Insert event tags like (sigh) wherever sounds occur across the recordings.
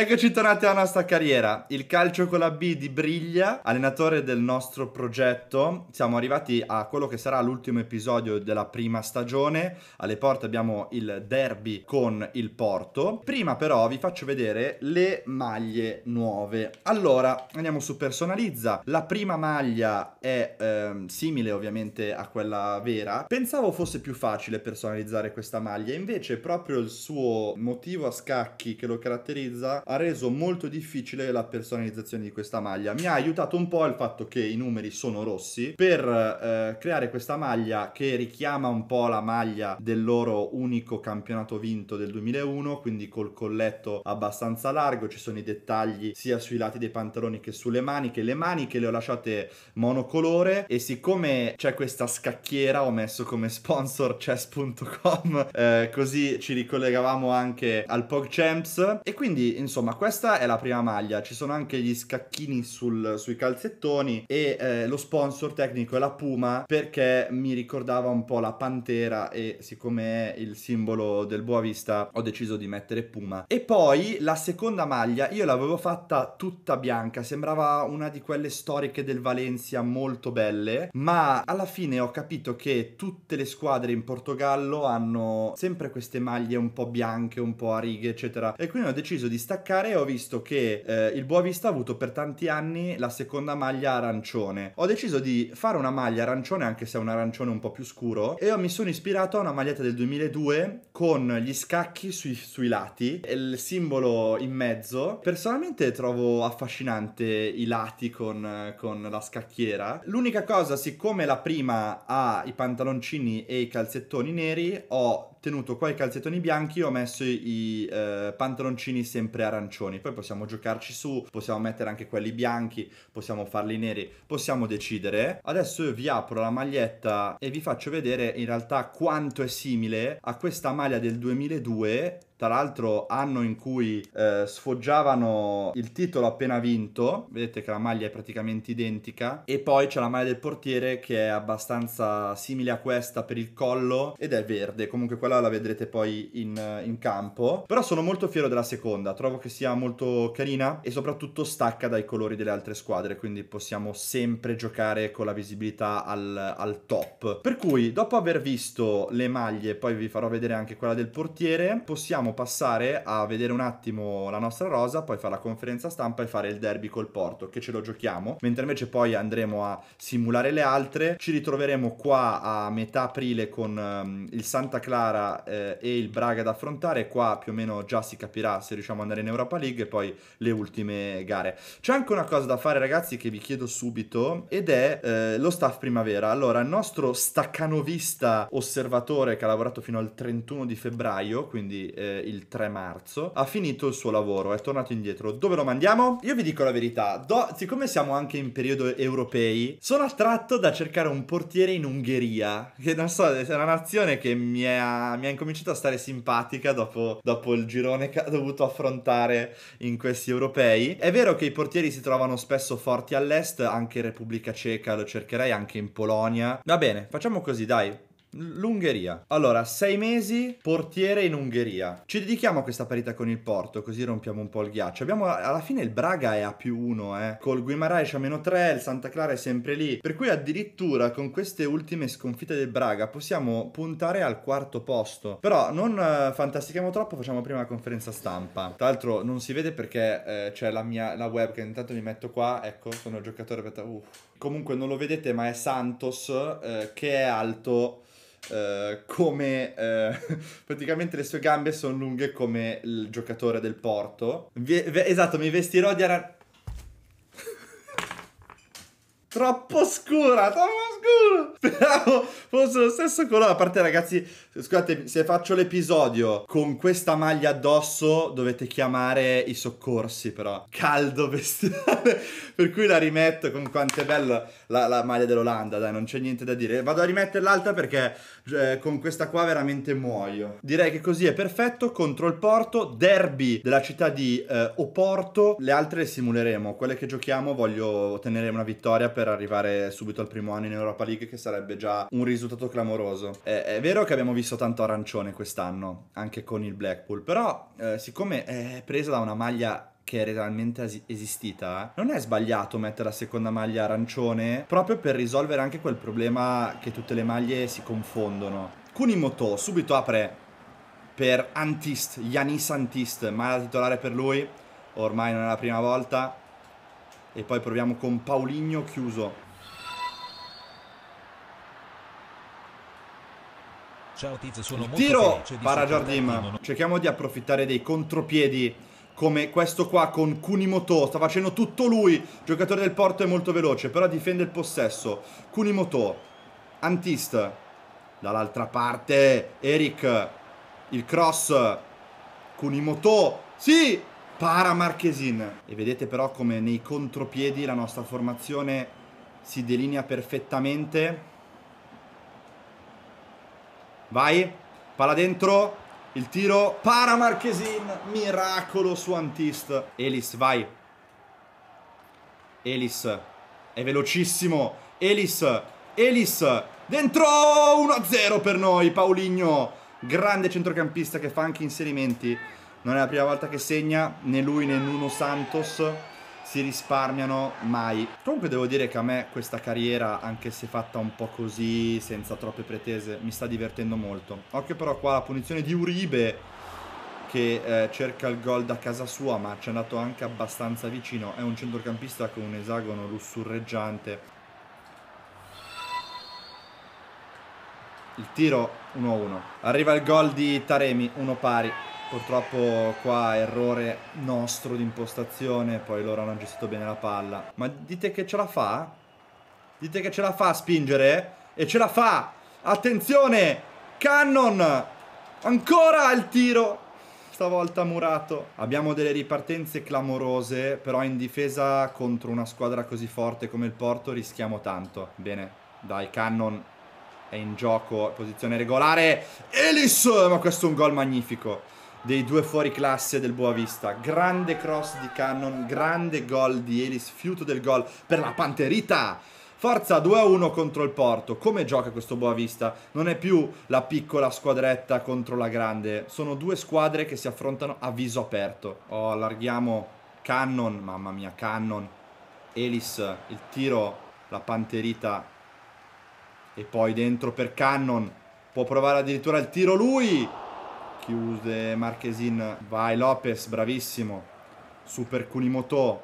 Eccoci tornati alla nostra carriera. Il calcio con la B di Briglia, allenatore del nostro progetto. Siamo arrivati a quello che sarà l'ultimo episodio della prima stagione. Alle porte abbiamo il derby con il Porto. Prima però vi faccio vedere le maglie nuove. Allora, andiamo su personalizza. La prima maglia è ehm, simile ovviamente a quella vera. Pensavo fosse più facile personalizzare questa maglia, invece proprio il suo motivo a scacchi che lo caratterizza ha reso molto difficile la personalizzazione di questa maglia. Mi ha aiutato un po' il fatto che i numeri sono rossi per eh, creare questa maglia che richiama un po' la maglia del loro unico campionato vinto del 2001, quindi col colletto abbastanza largo, ci sono i dettagli sia sui lati dei pantaloni che sulle maniche. Le maniche le ho lasciate monocolore e siccome c'è questa scacchiera ho messo come sponsor chess.com eh, così ci ricollegavamo anche al PogChamps e quindi insomma Insomma, questa è la prima maglia. Ci sono anche gli scacchini sul, sui calzettoni e eh, lo sponsor tecnico è la Puma perché mi ricordava un po' la pantera e siccome è il simbolo del Boavista ho deciso di mettere Puma. E poi la seconda maglia io l'avevo fatta tutta bianca, sembrava una di quelle storiche del Valencia molto belle, ma alla fine ho capito che tutte le squadre in Portogallo hanno sempre queste maglie un po' bianche, un po' a righe, eccetera. E quindi ho deciso di staccare attaccare ho visto che eh, il Boavista ha avuto per tanti anni la seconda maglia arancione. Ho deciso di fare una maglia arancione, anche se è un arancione un po' più scuro, e mi sono ispirato a una maglietta del 2002 con gli scacchi sui, sui lati e il simbolo in mezzo. Personalmente trovo affascinante i lati con, con la scacchiera. L'unica cosa, siccome la prima ha i pantaloncini e i calzettoni neri, ho tenuto qua i calzettoni bianchi, ho messo i, i eh, pantaloncini sempre arancioni. Poi possiamo giocarci su, possiamo mettere anche quelli bianchi, possiamo farli neri, possiamo decidere. Adesso io vi apro la maglietta e vi faccio vedere in realtà quanto è simile a questa maglia del 2002 tra l'altro anno in cui eh, sfoggiavano il titolo appena vinto, vedete che la maglia è praticamente identica, e poi c'è la maglia del portiere che è abbastanza simile a questa per il collo ed è verde, comunque quella la vedrete poi in, in campo, però sono molto fiero della seconda, trovo che sia molto carina e soprattutto stacca dai colori delle altre squadre, quindi possiamo sempre giocare con la visibilità al, al top. Per cui dopo aver visto le maglie, poi vi farò vedere anche quella del portiere, possiamo vogliamo passare a vedere un attimo la nostra rosa, poi fare la conferenza stampa e fare il derby col Porto, che ce lo giochiamo, mentre invece poi andremo a simulare le altre. Ci ritroveremo qua a metà aprile con um, il Santa Clara eh, e il Braga da affrontare, qua più o meno già si capirà se riusciamo ad andare in Europa League e poi le ultime gare. C'è anche una cosa da fare ragazzi che vi chiedo subito ed è eh, lo staff primavera. Allora, il nostro staccanovista osservatore che ha lavorato fino al 31 di febbraio, quindi eh, il 3 marzo, ha finito il suo lavoro, è tornato indietro. Dove lo mandiamo? Io vi dico la verità, do, siccome siamo anche in periodo europei, sono attratto da cercare un portiere in Ungheria, che non so, è una nazione che mi ha, mi incominciato a stare simpatica dopo, dopo il girone che ha dovuto affrontare in questi europei. È vero che i portieri si trovano spesso forti all'est, anche in Repubblica Ceca lo cercherei, anche in Polonia. Va bene, facciamo così, dai. L'Ungheria. Allora, sei mesi portiere in Ungheria. Ci dedichiamo a questa parità con il Porto, così rompiamo un po' il ghiaccio. Abbiamo alla fine il Braga è a più uno, eh. Col Guimaraes a meno tre, il Santa Clara è sempre lì. Per cui addirittura con queste ultime sconfitte del Braga possiamo puntare al quarto posto. Però non eh, fantastichiamo troppo, facciamo prima la conferenza stampa. Tra l'altro non si vede perché eh, c'è la mia la che intanto mi metto qua, ecco, sono giocatore per... Uh. Comunque non lo vedete, ma è Santos eh, che è alto eh, come uh, (laughs) praticamente le sue gambe sono lunghe come il giocatore del Porto. Vi- esatto, mi vestirò di aran troppo scura, troppo scura. Speravo (laughs) fosse lo stesso colore. A parte, ragazzi, scusate, se faccio l'episodio con questa maglia addosso, dovete chiamare i soccorsi, però. Caldo bestiale. (laughs) Per cui la rimetto con quanto è bella la, la maglia dell'Olanda, dai, non c'è niente da dire. Vado a rimettere l'altra perché eh, con questa qua veramente muoio. Direi che così è perfetto. Contro il Porto, derby della città di eh, Oporto. Le altre le simuleremo. Quelle che giochiamo voglio ottenere una vittoria per arrivare subito al primo anno in Europa League, che sarebbe già un risultato clamoroso. È, è vero che abbiamo visto tanto arancione quest'anno, anche con il Blackpool, però eh, siccome è presa da una maglia che è realmente esistita, eh, non è sbagliato mettere la seconda maglia arancione proprio per risolvere anche quel problema che tutte le maglie si confondono. Kunimoto subito apre per Antist, Yanis Antist, maglia titolare per lui, ormai non è la prima volta, e poi proviamo con Pauligno chiuso. Ciao Tiz, sono Il tiro para Giardim. Cerchiamo di approfittare dei contropiedi come questo qua con Kunimoto. Sta facendo tutto lui. Giocatore del Porto è molto veloce, però difende il possesso. Kunimoto, Antist, dall'altra parte Eric, il cross, Kunimoto, sì, para Marchesin. E vedete però come nei contropiedi la nostra formazione si delinea perfettamente. Vai, palla dentro, il tiro para Marchesin, miracolo su Antist. Elis, vai. Elis, è velocissimo. Elis, Elis, dentro 1-0 per noi, Paulinho. Grande centrocampista che fa anche inserimenti non è la prima volta che segna, né lui né Nuno Santos si risparmiano mai. Comunque devo dire che a me questa carriera, anche se fatta un po' così, senza troppe pretese, mi sta divertendo molto. Occhio però qua la punizione di Uribe che eh, cerca il gol da casa sua, ma ci è andato anche abbastanza vicino. È un centrocampista con un esagono lussurreggiante. Il tiro 1-1. Arriva il gol di Taremi, 1 pari. Purtroppo qua errore nostro di impostazione, poi loro hanno gestito bene la palla. Ma dite che ce la fa? Dite che ce la fa a spingere? E ce la fa! Attenzione! Cannon! Ancora il tiro! Stavolta murato. Abbiamo delle ripartenze clamorose, però in difesa contro una squadra così forte come il Porto rischiamo tanto. Bene, dai, Cannon è in gioco, posizione regolare. Elis! Ma questo è un gol magnifico dei due fuori classe del Boavista. Grande cross di Cannon, grande gol di Elis, fiuto del gol per la Panterita. Forza 2-1 contro il Porto. Come gioca questo Boavista? Non è più la piccola squadretta contro la grande. Sono due squadre che si affrontano a viso aperto. Oh, allarghiamo Cannon, mamma mia, Cannon. Elis, il tiro, la Panterita. E poi dentro per Cannon. Può provare addirittura il tiro lui chiude Marchesin, vai Lopez, bravissimo, super Kunimoto,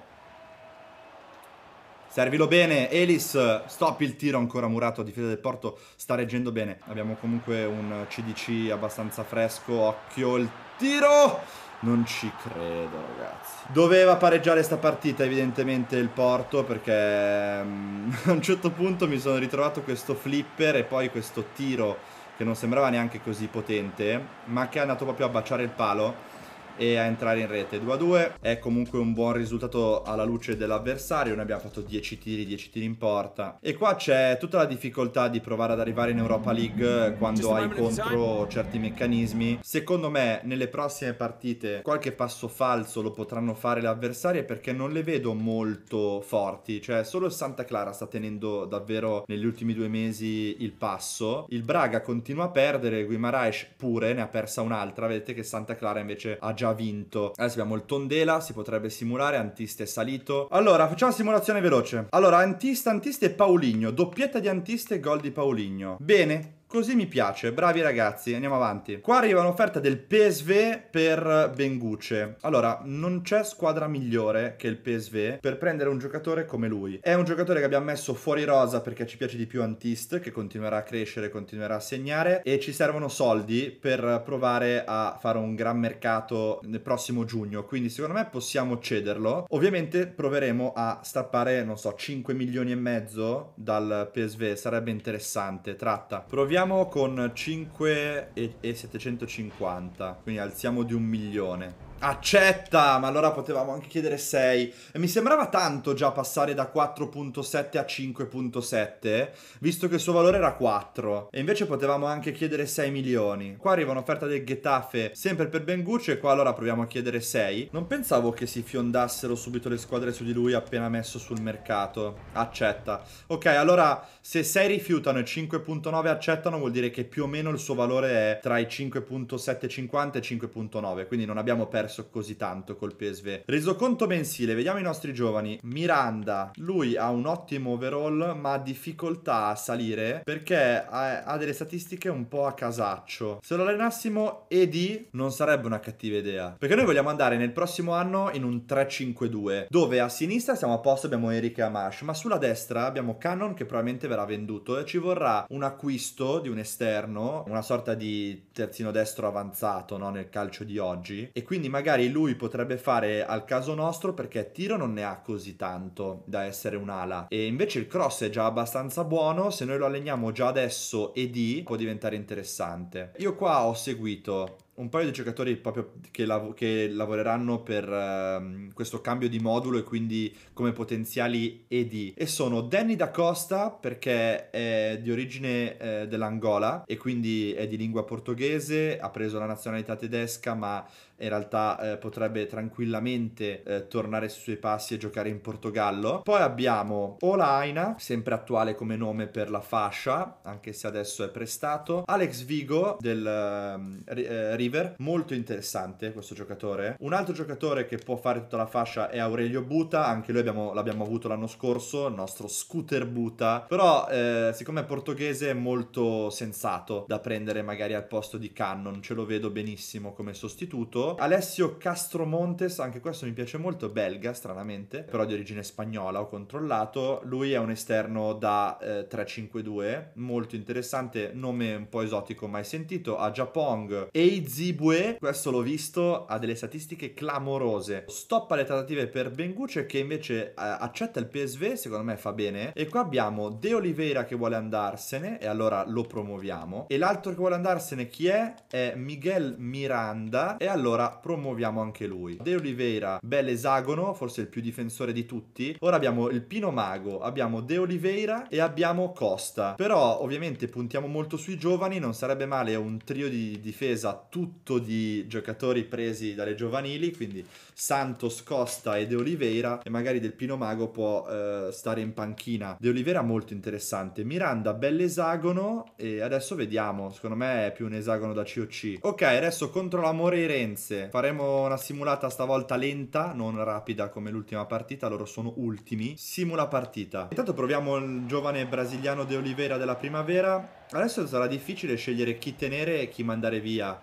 servilo bene, Elis, stop il tiro ancora murato, a difesa del Porto sta reggendo bene, abbiamo comunque un CDC abbastanza fresco, occhio il tiro, non ci credo, ragazzi. Doveva pareggiare sta partita, evidentemente, il Porto, perché mm, (laughs) a un certo punto mi sono ritrovato questo flipper e poi questo tiro che non sembrava neanche così potente, ma che è andato proprio a baciare il palo e a entrare in rete 2 a 2 è comunque un buon risultato alla luce dell'avversario ne abbiamo fatto 10 tiri 10 tiri in porta e qua c'è tutta la difficoltà di provare ad arrivare in Europa League eh, quando hai contro certi meccanismi secondo me nelle prossime partite qualche passo falso lo potranno fare le avversarie perché non le vedo molto forti cioè solo il Santa Clara sta tenendo davvero negli ultimi due mesi il passo il Braga continua a perdere Guimaraes pure ne ha persa un'altra vedete che Santa Clara invece ha già già vinto. Adesso abbiamo il Tondela, si potrebbe simulare, Antista è salito. Allora, facciamo una simulazione veloce. Allora, Antista, Antista e Pauligno, doppietta di Antiste e gol di Pauligno. Bene, Così mi piace, bravi ragazzi, andiamo avanti. Qua arriva un'offerta del PSV per Benguce. Allora, non c'è squadra migliore che il PSV per prendere un giocatore come lui. È un giocatore che abbiamo messo fuori rosa perché ci piace di più Antist, che continuerà a crescere, continuerà a segnare e ci servono soldi per provare a fare un gran mercato nel prossimo giugno, quindi secondo me possiamo cederlo. Ovviamente proveremo a strappare, non so, 5 milioni e mezzo dal PSV, sarebbe interessante, tratta. Proviamo Chiudiamo con 5,750, quindi alziamo di un milione accetta, ma allora potevamo anche chiedere 6. E mi sembrava tanto già passare da 4.7 a 5.7, visto che il suo valore era 4. E invece potevamo anche chiedere 6 milioni. Qua arriva un'offerta del Getafe sempre per Bengucci e qua allora proviamo a chiedere 6. Non pensavo che si fiondassero subito le squadre su di lui appena messo sul mercato. Accetta. Ok, allora se 6 rifiutano e 5.9 accettano vuol dire che più o meno il suo valore è tra i 5.750 e 5.9, quindi non abbiamo perso perso così tanto col PSV. Resoconto mensile, vediamo i nostri giovani. Miranda, lui ha un ottimo overall, ma ha difficoltà a salire perché ha, ha delle statistiche un po' a casaccio. Se lo allenassimo Edi non sarebbe una cattiva idea. Perché noi vogliamo andare nel prossimo anno in un 3-5-2, dove a sinistra siamo a posto, abbiamo Eric e Amash, ma sulla destra abbiamo Cannon che probabilmente verrà venduto e ci vorrà un acquisto di un esterno, una sorta di terzino destro avanzato, no, nel calcio di oggi e quindi magari magari lui potrebbe fare al caso nostro perché tiro non ne ha così tanto da essere un'ala e invece il cross è già abbastanza buono, se noi lo alleniamo già adesso e di può diventare interessante. Io qua ho seguito un paio di giocatori proprio che, lav- che lavoreranno per uh, questo cambio di modulo e quindi come potenziali ED e sono Danny da Costa perché è di origine eh, dell'Angola e quindi è di lingua portoghese, ha preso la nazionalità tedesca ma in realtà eh, potrebbe tranquillamente eh, tornare sui suoi passi e giocare in Portogallo. Poi abbiamo Olaina, sempre attuale come nome per la fascia, anche se adesso è prestato. Alex Vigo del ehm, eh, River, molto interessante questo giocatore. Un altro giocatore che può fare tutta la fascia è Aurelio Buta, anche lui abbiamo, l'abbiamo avuto l'anno scorso, il nostro scooter Buta, però eh, siccome è portoghese è molto sensato da prendere magari al posto di Cannon, ce lo vedo benissimo come sostituto. Alessio. Castromontes, anche questo mi piace molto, belga stranamente, però di origine spagnola, ho controllato. Lui è un esterno da eh, 352, molto interessante, nome un po' esotico mai sentito, a Japong. Eizibue, questo l'ho visto, ha delle statistiche clamorose. Stoppa le trattative per Benguce che invece eh, accetta il PSV, secondo me fa bene. E qua abbiamo De Oliveira che vuole andarsene e allora lo promuoviamo. E l'altro che vuole andarsene chi è? È Miguel Miranda e allora allora promuoviamo anche lui. De Oliveira, bel esagono, forse il più difensore di tutti. Ora abbiamo il Pino Mago, abbiamo De Oliveira e abbiamo Costa. Però ovviamente puntiamo molto sui giovani, non sarebbe male un trio di difesa tutto di giocatori presi dalle giovanili, quindi Santos, Costa e De Oliveira e magari del Pino Mago può eh, stare in panchina. De Oliveira molto interessante, Miranda bell'esagono e adesso vediamo, secondo me è più un esagono da COC. Ok, adesso contro l'amore e premesse. Faremo una simulata stavolta lenta, non rapida come l'ultima partita, loro sono ultimi. Simula partita. Intanto proviamo il giovane brasiliano De Oliveira della primavera. Adesso sarà difficile scegliere chi tenere e chi mandare via.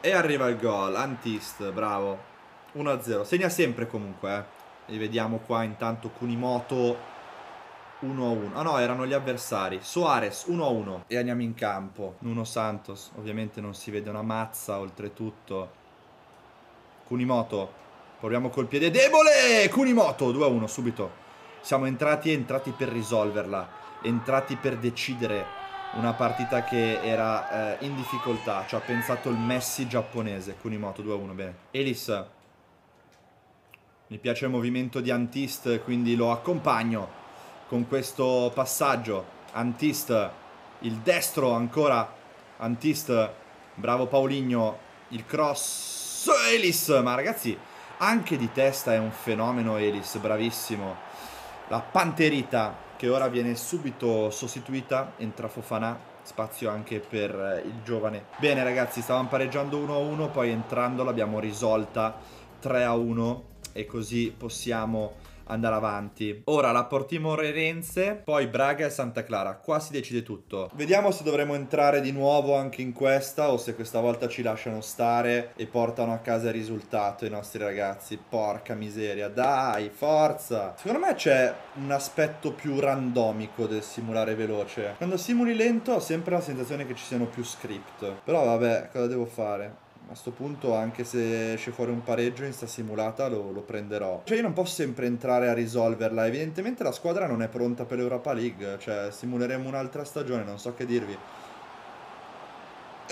E arriva il gol, Antist, bravo. 1-0, segna sempre comunque, eh. E vediamo qua intanto Kunimoto 1-1. Ah no, erano gli avversari. Soares 1-1 e andiamo in campo. Nuno Santos, ovviamente non si vede una mazza, oltretutto. Kunimoto, proviamo col piede debole! Kunimoto 2-1 subito. Siamo entrati entrati per risolverla, entrati per decidere una partita che era eh, in difficoltà, ci ha pensato il Messi giapponese, Kunimoto 2-1, bene. Elis, mi piace il movimento di Antist, quindi lo accompagno con questo passaggio. Antist, il destro ancora. Antist, bravo Pauligno, il cross. Elis, ma ragazzi, anche di testa è un fenomeno Elis, bravissimo. La panterita che ora viene subito sostituita, entra Fofana. Spazio anche per eh, il giovane. Bene ragazzi, stavamo pareggiando 1-1, poi entrando l'abbiamo risolta 3-1 e così possiamo andare avanti. Ora la Portimore Renze, poi Braga e Santa Clara. Qua si decide tutto. Vediamo se dovremo entrare di nuovo anche in questa o se questa volta ci lasciano stare e portano a casa il risultato i nostri ragazzi. Porca miseria, dai, forza! Secondo me c'è un aspetto più randomico del simulare veloce. Quando simuli lento ho sempre la sensazione che ci siano più script. Però vabbè, cosa devo fare? A sto punto, anche se esce fuori un pareggio in sta simulata, lo, lo, prenderò. Cioè, io non posso sempre entrare a risolverla. Evidentemente la squadra non è pronta per l'Europa League. Cioè, simuleremo un'altra stagione, non so che dirvi.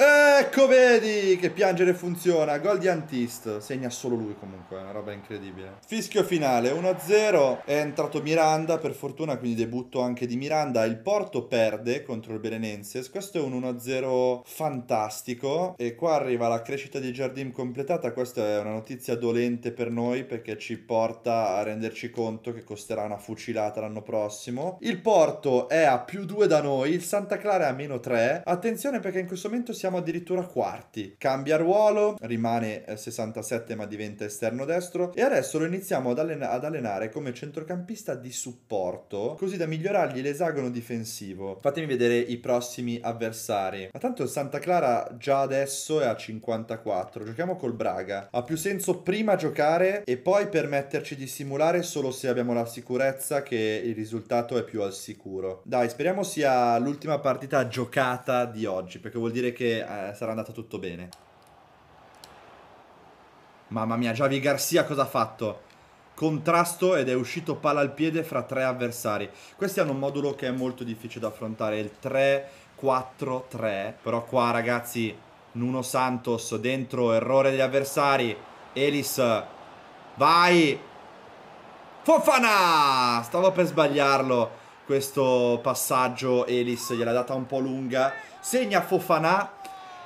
Ecco, vedi che piangere funziona. Gol di Antist. Segna solo lui comunque, è una roba incredibile. Fischio finale, 1-0. È entrato Miranda, per fortuna, quindi debutto anche di Miranda. Il Porto perde contro il Belenenses. Questo è un 1-0 fantastico. E qua arriva la crescita di Jardim completata. Questa è una notizia dolente per noi perché ci porta a renderci conto che costerà una fucilata l'anno prossimo. Il Porto è a più 2 da noi, il Santa Clara è a meno 3. Attenzione perché in questo momento siamo siamo addirittura quarti. Cambia ruolo, rimane 67 eh, ma diventa esterno destro e adesso lo iniziamo ad, allen- ad allenare come centrocampista di supporto, così da migliorargli l'esagono difensivo. Fatemi vedere i prossimi avversari. Ma tanto il Santa Clara già adesso è a 54, giochiamo col Braga. Ha più senso prima giocare e poi permetterci di simulare solo se abbiamo la sicurezza che il risultato è più al sicuro. Dai, speriamo sia l'ultima partita giocata di oggi, perché vuol dire che eh, sarà andato tutto bene. Mamma mia, Javi Garcia cosa ha fatto? Contrasto ed è uscito palla al piede fra tre avversari. Questi hanno un modulo che è molto difficile da affrontare, il 3-4-3. Però qua ragazzi, Nuno Santos dentro, errore degli avversari. Elis, vai! Fofana! Stavo per sbagliarlo questo passaggio, Elis gliel'ha data un po' lunga. Segna Fofana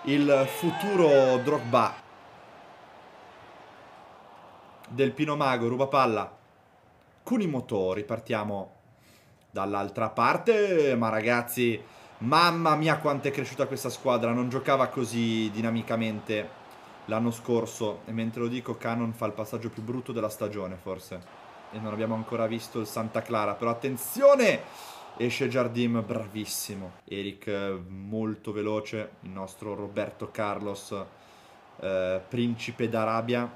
il futuro Drogba del Pino Mago, ruba palla Cunimoto, ripartiamo dall'altra parte, ma ragazzi, mamma mia quanto è cresciuta questa squadra, non giocava così dinamicamente l'anno scorso e mentre lo dico Canon fa il passaggio più brutto della stagione forse e non abbiamo ancora visto il Santa Clara, però attenzione! Esce Jardim, bravissimo. Eric molto veloce, il nostro Roberto Carlos, eh, principe d'Arabia.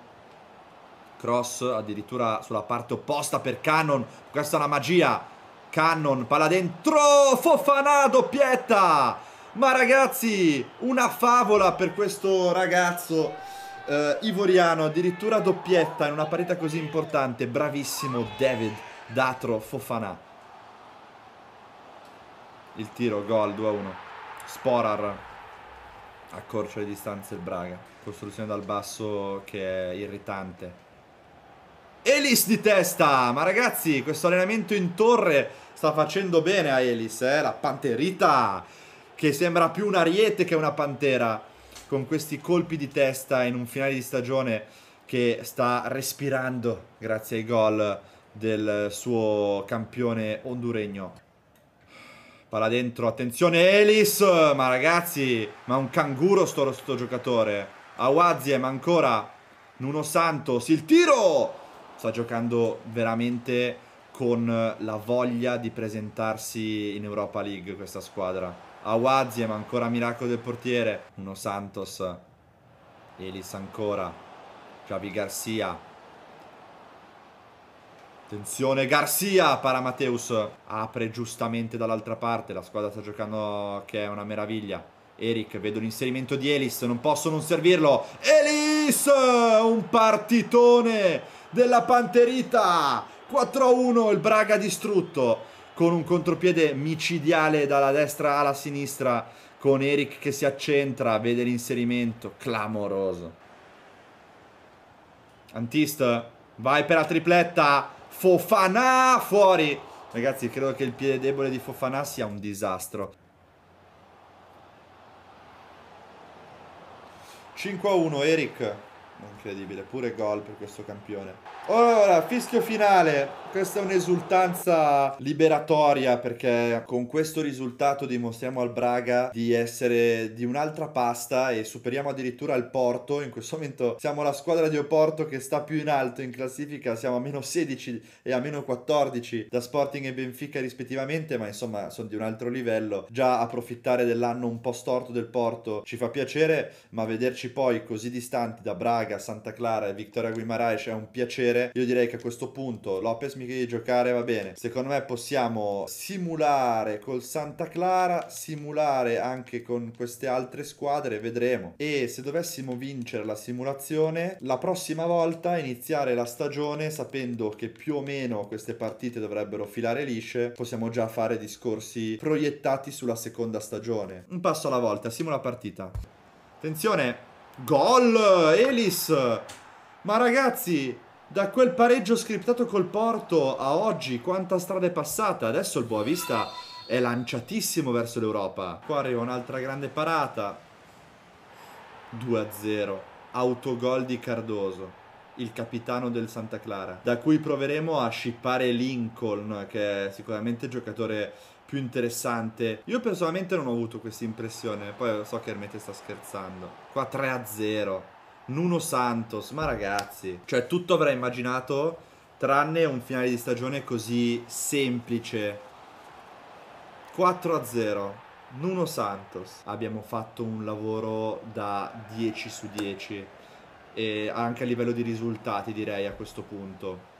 Cross addirittura sulla parte opposta per Cannon. Questa è una magia. Cannon, palla dentro, Fofana, doppietta. Ma ragazzi, una favola per questo ragazzo eh, ivoriano, addirittura doppietta in una partita così importante. Bravissimo David Datro Fofana il tiro, gol 2-1. Sporar accorcia le distanze il Braga. Costruzione dal basso che è irritante. Elis di testa! Ma ragazzi, questo allenamento in torre sta facendo bene a Elis, eh? La panterita che sembra più un ariete che una pantera con questi colpi di testa in un finale di stagione che sta respirando grazie ai gol del suo campione honduregno. Palla dentro, attenzione Elis, ma ragazzi, ma un canguro sto, sto giocatore. Awazie, ma ancora Nuno Santos, il tiro! Sta giocando veramente con la voglia di presentarsi in Europa League questa squadra. Awazie, ma ancora miracolo del portiere. Nuno Santos, Elis ancora, Javi Garcia, Attenzione, Garzia, Paramateus apre giustamente dall'altra parte, la squadra sta giocando che è una meraviglia. Eric, vedo l'inserimento di Elis, non posso non servirlo. Elis, un partitone della Panterita, 4-1, il Braga distrutto, con un contropiede micidiale dalla destra alla sinistra, con Eric che si accentra, vede l'inserimento, clamoroso. Antist, vai per la tripletta, Fofana fuori. Ragazzi, credo che il piede debole di Fofana sia un disastro. 5 a 1, Eric. Incredibile, pure gol per questo campione. Ora, fischio finale. Questa è un'esultanza liberatoria perché con questo risultato dimostriamo al Braga di essere di un'altra pasta e superiamo addirittura il Porto. In questo momento siamo la squadra di Oporto che sta più in alto in classifica, siamo a meno 16 e a meno 14 da Sporting e Benfica rispettivamente, ma insomma sono di un altro livello. Già approfittare dell'anno un po' storto del Porto ci fa piacere, ma vederci poi così distanti da Braga Fraga, Santa Clara e Vittoria Guimaraes è un piacere. Io direi che a questo punto Lopez mi chiede di giocare, va bene. Secondo me possiamo simulare col Santa Clara, simulare anche con queste altre squadre, vedremo. E se dovessimo vincere la simulazione, la prossima volta iniziare la stagione sapendo che più o meno queste partite dovrebbero filare lisce, possiamo già fare discorsi proiettati sulla seconda stagione. Un passo alla volta, simula partita. Attenzione, Gol, Elis! Ma ragazzi, da quel pareggio scriptato col Porto a oggi, quanta strada è passata? Adesso il Boavista è lanciatissimo verso l'Europa. Qua arriva un'altra grande parata. 2-0. Autogol di Cardoso, il capitano del Santa Clara, da cui proveremo a scippare Lincoln, che è sicuramente giocatore più interessante. Io personalmente non ho avuto questa impressione, poi so che Ermete sta scherzando. Qua 3 0. Nuno Santos, ma ragazzi, cioè tutto avrei immaginato tranne un finale di stagione così semplice. 4 0. Nuno Santos. Abbiamo fatto un lavoro da 10 su 10 e anche a livello di risultati direi a questo punto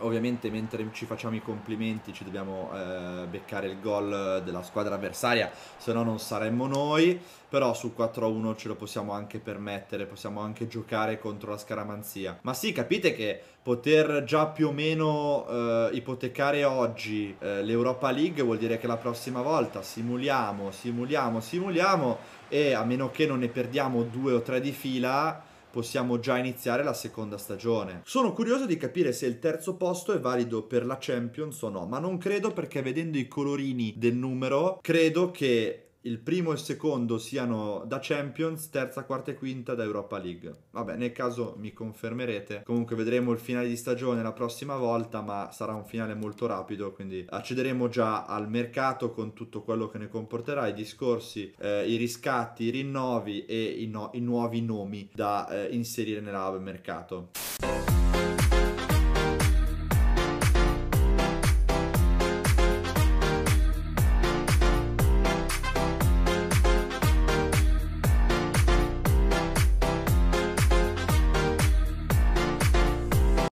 ovviamente mentre ci facciamo i complimenti ci dobbiamo eh, beccare il gol della squadra avversaria, se no non saremmo noi, però su 4-1 ce lo possiamo anche permettere, possiamo anche giocare contro la scaramanzia. Ma sì, capite che poter già più o meno eh, ipotecare oggi eh, l'Europa League vuol dire che la prossima volta simuliamo, simuliamo, simuliamo e a meno che non ne perdiamo due o tre di fila possiamo già iniziare la seconda stagione. Sono curioso di capire se il terzo posto è valido per la Champions o no, ma non credo perché vedendo i colorini del numero, credo che il primo e il secondo siano da Champions, terza, quarta e quinta da Europa League. Vabbè, nel caso mi confermerete. Comunque vedremo il finale di stagione la prossima volta, ma sarà un finale molto rapido, quindi accederemo già al mercato con tutto quello che ne comporterà, i discorsi, eh, i riscatti, i rinnovi e i, no- i nuovi nomi da eh, inserire nell'hub mercato.